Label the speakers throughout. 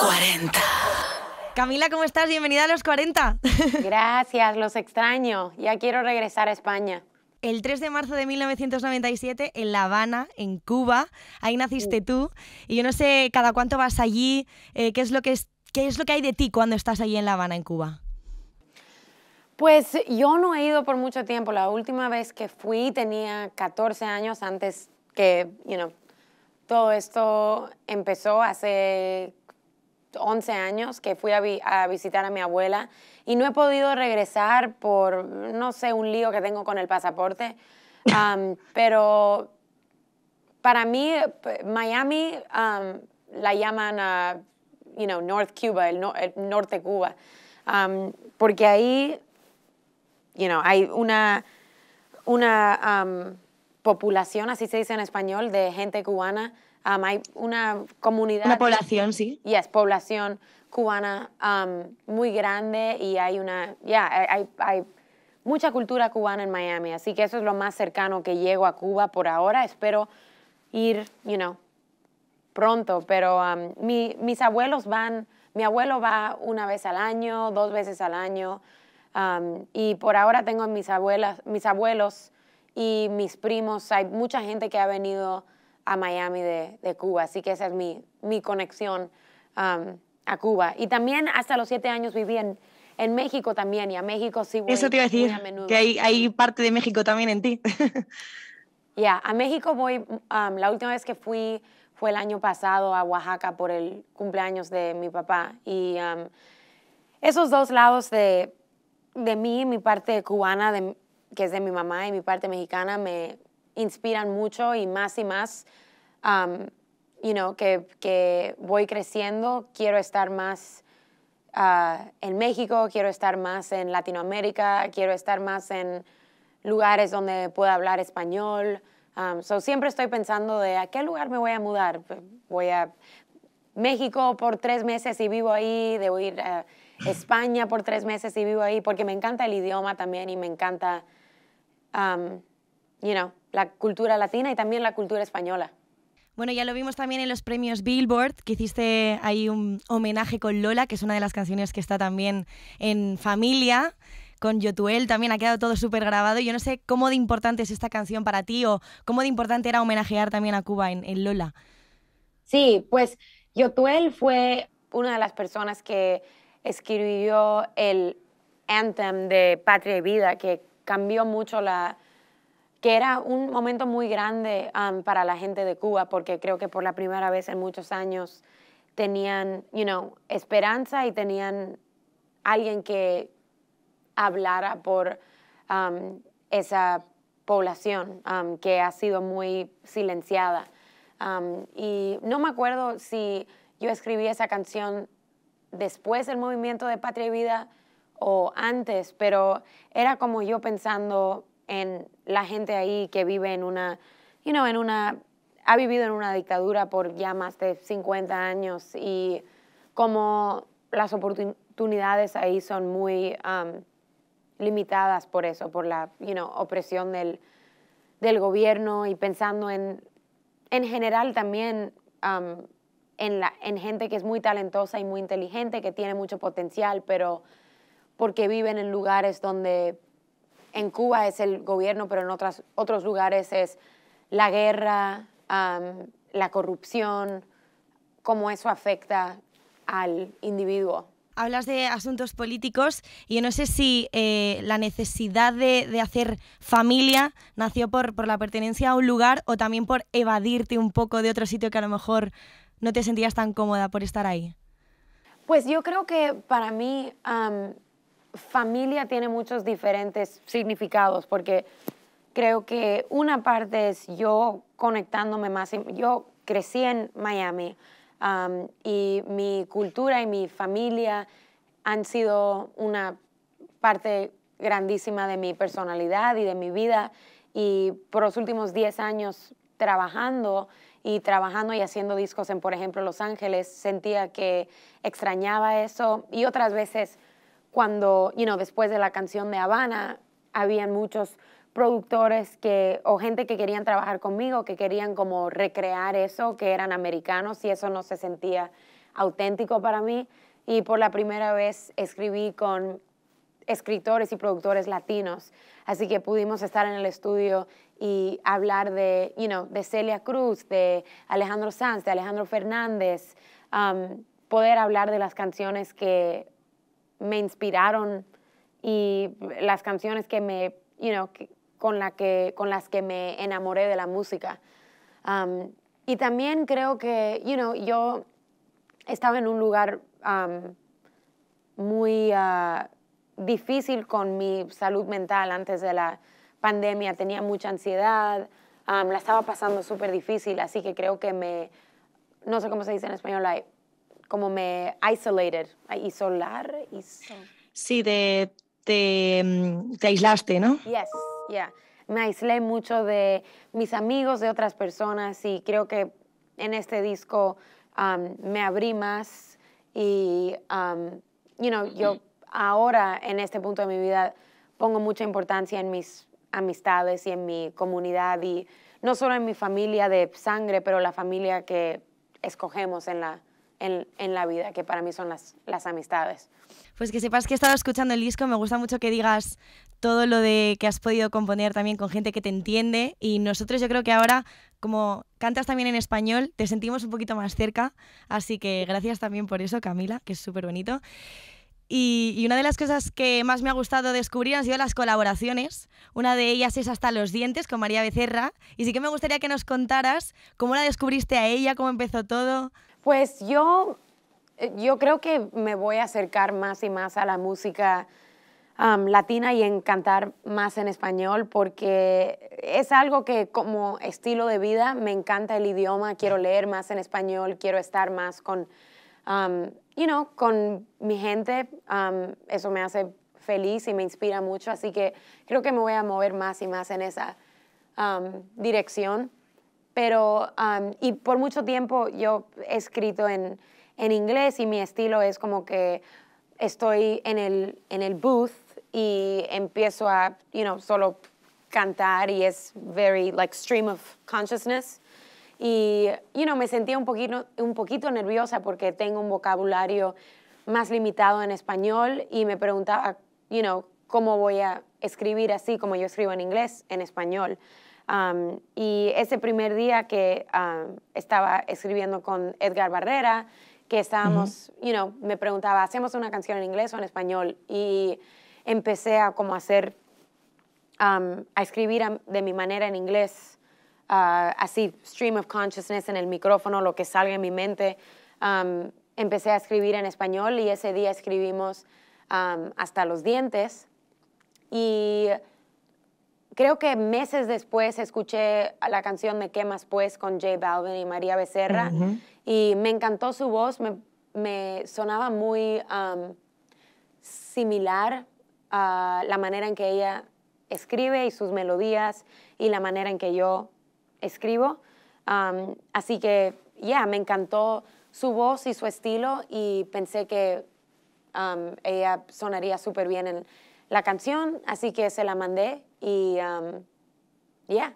Speaker 1: 40. Camila, ¿cómo estás? Bienvenida a los 40. Gracias,
Speaker 2: los extraño. Ya quiero regresar a España. El 3 de marzo de 1997, en La Habana, en Cuba, ahí naciste tú. Y yo no sé cada cuánto vas allí, eh, ¿qué, es lo que qué es lo que hay de ti cuando estás allí en La Habana, en Cuba.
Speaker 1: Pues yo no he ido por mucho tiempo. La última vez que fui tenía 14 años antes que, you todo esto empezó hace 11 años que fui a, visitar a mi abuela y no he podido regresar por, no sé, un lío que tengo con el pasaporte. Um, pero para mí, eh, Miami um, la llaman, you know, North Cuba, el, norte Cuba, um, porque ahí, you know, hay una, una población, así se dice en español, de gente cubana Um, hay una comunidad. Una población, sí. y es población cubana um, muy grande y hay una. Ya, hay, hay mucha cultura cubana en Miami. Así que eso es lo más cercano que llego a Cuba por ahora. Espero ir, you know, pronto. Pero um, mis abuelos van. Mi abuelo va una vez al año, dos veces al año. y por ahora tengo mis abuelas, mis abuelos y mis primos. Hay mucha gente que ha venido a Miami de, Cuba. Así que esa es mi, mi conexión um, a Cuba. Y también hasta los siete años viví en, México también y a México sí voy. Eso te iba a decir, que hay,
Speaker 2: parte de México también en ti.
Speaker 1: Ya, a México voy, um, la última vez que fui fue el año pasado a Oaxaca por el cumpleaños de mi papá y um, esos dos lados de, de mí, mi parte cubana, de, que es de mi mamá y mi parte mexicana, me, inspiran mucho y más y más, um, you know, que, que, voy creciendo, quiero estar más uh, en México, quiero estar más en Latinoamérica, quiero estar más en lugares donde pueda hablar español. Um, so siempre estoy pensando de a qué lugar me voy a mudar. Voy a México por tres meses y vivo ahí, debo ir a España por tres meses y vivo ahí, porque me encanta el idioma también y me encanta um, la cultura latina y también la cultura española.
Speaker 2: Bueno, ya lo vimos también en los premios Billboard, que hiciste ahí un homenaje con Lola, que es una de las canciones que está también en familia, con Yotuel, también ha quedado todo súper grabado. Yo no sé cómo de importante es esta canción para ti o cómo de importante era homenajear también a Cuba en, en Lola.
Speaker 1: Sí, pues Yotuel fue una de las personas que escribió el anthem de Patria y Vida, que cambió mucho la, que era un momento muy grande um, para la gente de Cuba, porque creo que por la primera vez en muchos años tenían, you know, esperanza y tenían alguien que hablara por um, esa población um, que ha sido muy silenciada. y no me acuerdo si yo escribí esa canción después del movimiento de Patria y Vida o antes, pero era como yo pensando, en la gente ahí que vive en una, en una, ha vivido en una dictadura por ya más de 50 años y como las oportunidades ahí son muy um, limitadas por eso, por la, you know, opresión del, del gobierno y pensando en, en general también um, en, la, en gente que es muy talentosa y muy inteligente, que tiene mucho potencial, pero porque viven en lugares donde en Cuba es el gobierno, pero en otras, otros lugares es la guerra, la corrupción, cómo eso afecta
Speaker 2: al individuo hablas de asuntos políticos y yo no sé si eh, la necesidad de, hacer familia nació por, por, la pertenencia a un lugar o también por evadirte un poco de otro sitio que a lo mejor no te sentías tan cómoda por estar ahí.
Speaker 1: Pues yo creo que para mí familia tiene muchos diferentes significados, porque creo que una parte es yo conectándome más. Yo crecí en Miami um, y mi cultura y mi familia han sido una parte grandísima de mi personalidad y de mi vida. Y por los últimos 10 años trabajando y trabajando y haciendo discos en, por ejemplo, Los Ángeles, sentía que extrañaba eso y otras veces cuando, you después de la canción de Habana, habían muchos productores que, o gente que querían trabajar conmigo, que querían como recrear eso, que eran americanos y eso no se sentía auténtico para mí. Y por la primera vez escribí con escritores y productores latinos, así que pudimos estar en el estudio y hablar de, de Celia Cruz, de Alejandro Sanz, de Alejandro Fernández, um, poder hablar de las canciones que me inspiraron y las canciones que me, con, la que, con las que me enamoré de la música. Um, y también creo que, you yo estaba en un lugar um, muy uh, difícil con mi salud mental antes de la pandemia. Tenía mucha ansiedad, um, la estaba pasando súper difícil, así que creo que me, no sé cómo se dice en español, como me isolated, isolar, isolar.
Speaker 2: Sí, de, mm, te aislaste, ¿no?
Speaker 1: Yes, yeah. Me aislé mucho de mis amigos, de otras personas y creo que en este disco um, me abrí más y, um, you know, yo ahora en este punto de mi vida pongo mucha importancia en mis amistades y en mi comunidad y no solo en mi familia de sangre, pero la familia que escogemos en la, en, la vida, que para mí son las, amistades.
Speaker 2: Pues que sepas que he estado escuchando el disco, me gusta mucho que digas todo lo de que has podido componer también con gente que te entiende y nosotros yo creo que ahora como cantas también en español te sentimos un poquito más cerca, así que gracias también por eso Camila, que es súper bonito. Y, y, una de las cosas que más me ha gustado descubrir han sido las colaboraciones. Una de ellas es Hasta los Dientes con María Becerra. Y sí que me gustaría que nos contaras cómo la descubriste a ella, cómo empezó todo. Pues yo,
Speaker 1: creo que me voy a acercar más y más a la música latina y encantar cantar más en español porque es algo que como estilo de vida me encanta el idioma, quiero leer más en español, quiero estar más con, you know, con mi gente, eso me hace feliz y me inspira mucho, así que creo que me voy a mover más y más en esa dirección pero y por mucho tiempo yo he escrito en, en, inglés y mi estilo es como que estoy en el, en el booth y empiezo a, you know, solo cantar y es very like stream of consciousness. Y, you know, me sentía un poquito, un poquito nerviosa porque tengo un vocabulario más limitado en español y me preguntaba, you know, cómo voy a escribir así como yo escribo en inglés, en español y ese primer día que estaba escribiendo con Edgar Barrera, que estábamos, you know, me preguntaba, ¿hacemos una canción en inglés o en español? Y empecé a como hacer, a escribir de mi manera en inglés, ah, así, stream of consciousness en el micrófono, lo que salga en mi mente. empecé a escribir en español y ese día escribimos Hasta los dientes. Y creo que meses después escuché la canción Me Quemas Pues con J Balvin y María Becerra y me encantó su voz, me, me sonaba muy similar a la manera en que ella escribe y sus melodías y la manera en que yo escribo. así que, ya, yeah, me encantó su voz y su estilo y pensé que ella sonaría súper bien en, la canción, así que se la mandé y ya, um, yeah,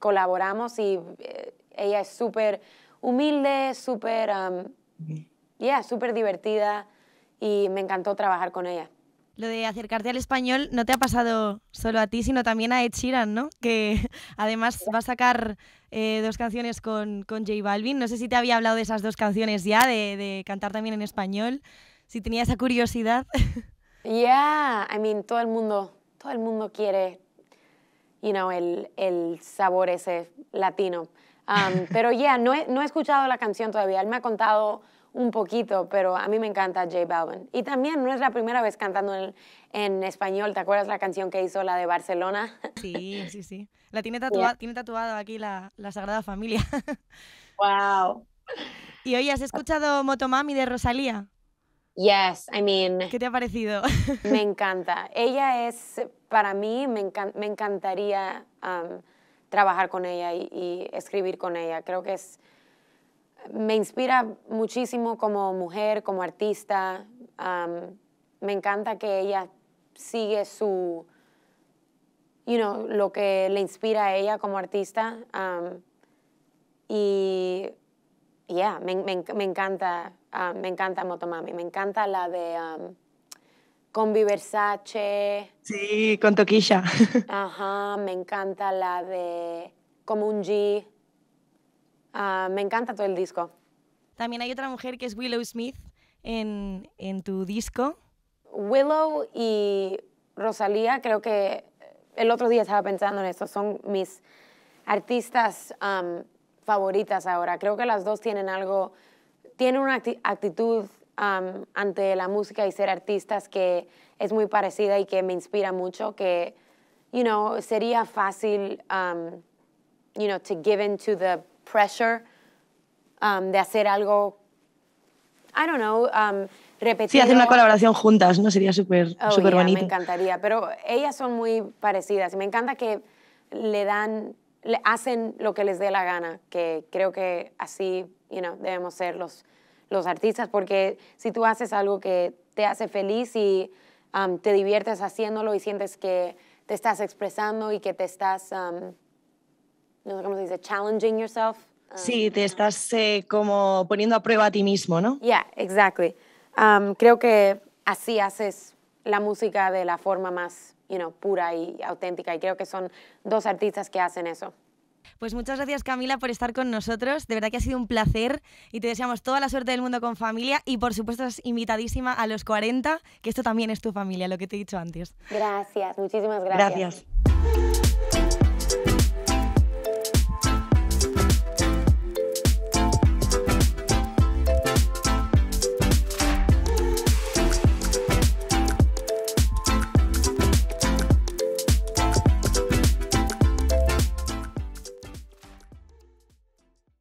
Speaker 1: colaboramos y eh, ella es súper humilde, súper, um, yeah, súper divertida y me encantó trabajar con ella.
Speaker 2: Lo de acercarte al español no te ha pasado solo a ti, sino también a Ed Sheeran, ¿no? Que además va a sacar eh, dos canciones con, con, J Balvin. No sé si te había hablado de esas dos canciones ya, de, de cantar también en español, si tenía esa curiosidad. Yeah, I mean,
Speaker 1: todo el mundo, todo el mundo quiere, you know, el, sabor ese latino. Um, pero yeah, no he, escuchado la canción todavía. Él me ha contado un poquito, pero a mí me encanta J Balvin. Y también no es la primera vez cantando en, español. ¿Te acuerdas la canción que hizo, la de Barcelona? Sí, sí, sí. La tiene
Speaker 2: tatuada, aquí la, Sagrada Familia. ¡Wow! Y oye, ¿has escuchado Motomami de Rosalía?
Speaker 1: Yes, I mean. ¿Qué te ha parecido? Me encanta. Ella es, para mí, me, encantaría um, trabajar con ella y, escribir con ella. Creo que es. Me inspira muchísimo como mujer, como artista. Um, me encanta que ella sigue su. You know, lo que le inspira a ella como artista. Um, y. ya, me encanta Ah, me encanta Motomami, me encanta la de Con Combi
Speaker 2: Sí, con Toquilla.
Speaker 1: Ajá, me encanta la de Como un G.
Speaker 2: Ah, me encanta todo el disco. También hay otra mujer que es Willow Smith en, tu disco. Willow y
Speaker 1: Rosalía, creo que eh, el otro día estaba pensando en esto, son mis artistas favoritas ahora. Creo que las dos tienen algo tiene una actitud ante la música y ser artistas que es muy parecida y que me inspira mucho, que, you know, sería fácil, you know, to give in to the pressure de hacer algo, I don't know, repetir. Sí, hacer una colaboración
Speaker 2: juntas, ¿no? Sería súper oh, bonito. Me
Speaker 1: encantaría, pero ellas son muy parecidas y me encanta que le dan le hacen lo que les dé la gana, que creo que así you know, debemos ser los, los artistas, porque si tú haces algo que te hace feliz y um, te diviertes haciéndolo y sientes que te estás expresando y que te estás, um, no sé cómo se dice, challenging yourself.
Speaker 2: Um, sí, te estás eh, como poniendo a prueba a ti mismo, ¿no?
Speaker 1: Yeah, exactly. creo que así haces la música de la forma más pura y auténtica. Y creo que son dos artistas que hacen eso.
Speaker 2: Pues muchas gracias Camila por estar con nosotros. De verdad que ha sido un placer y te deseamos toda la suerte del mundo con familia y por supuesto es invitadísima a los 40, que esto también es tu familia, lo que te he dicho antes.
Speaker 1: Gracias, muchísimas gracias. Gracias.